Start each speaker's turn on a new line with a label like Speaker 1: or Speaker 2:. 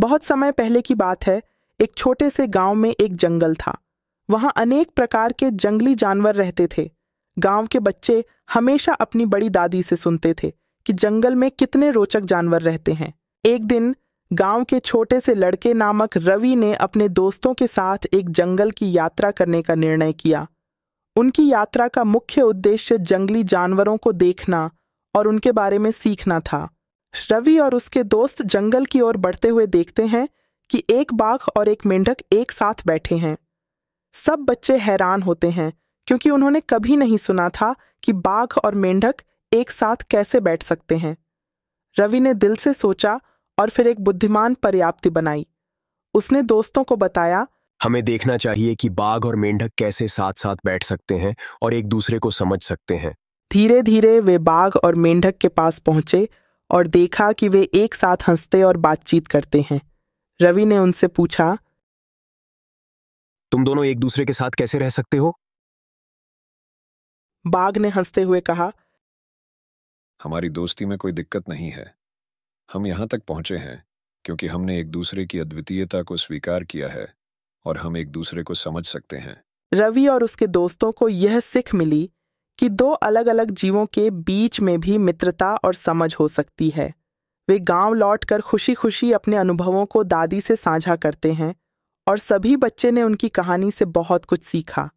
Speaker 1: बहुत समय पहले की बात है एक छोटे से गांव में एक जंगल था वहां अनेक प्रकार के जंगली जानवर रहते थे गांव के बच्चे हमेशा अपनी बड़ी दादी से सुनते थे कि जंगल में कितने रोचक जानवर रहते हैं एक दिन गांव के छोटे से लड़के नामक रवि ने अपने दोस्तों के साथ एक जंगल की यात्रा करने का निर्णय किया उनकी यात्रा का मुख्य उद्देश्य जंगली जानवरों को देखना और उनके बारे में सीखना था रवि और उसके दोस्त जंगल की ओर बढ़ते हुए देखते हैं कि एक बाघ और एक मेंढक एक साथ बैठे हैं सब बच्चे हैरान होते हैं क्योंकि उन्होंने कभी नहीं सुना था कि बाघ और मेंढक एक साथ कैसे बैठ सकते हैं रवि ने दिल से सोचा और फिर एक बुद्धिमान पर्याप्ति बनाई उसने दोस्तों को बताया
Speaker 2: हमें देखना चाहिए कि बाघ और मेंढक कैसे साथ साथ बैठ सकते हैं और एक दूसरे को समझ सकते हैं
Speaker 1: धीरे धीरे वे बाघ और मेंढक के पास पहुंचे और देखा कि वे एक साथ हंसते और बातचीत करते हैं रवि ने उनसे पूछा
Speaker 2: तुम दोनों एक दूसरे के साथ कैसे रह
Speaker 3: सकते हो
Speaker 4: बाघ ने हंसते हुए कहा
Speaker 3: हमारी दोस्ती में कोई दिक्कत नहीं है हम यहां तक पहुंचे हैं क्योंकि हमने एक दूसरे की अद्वितीयता को स्वीकार किया है और हम एक दूसरे को समझ सकते हैं
Speaker 1: रवि और उसके दोस्तों को यह सिख मिली कि दो अलग अलग जीवों के बीच में भी मित्रता और समझ हो सकती है वे गांव लौटकर खुशी खुशी अपने अनुभवों को दादी से साझा करते हैं और सभी बच्चे ने उनकी कहानी से बहुत कुछ सीखा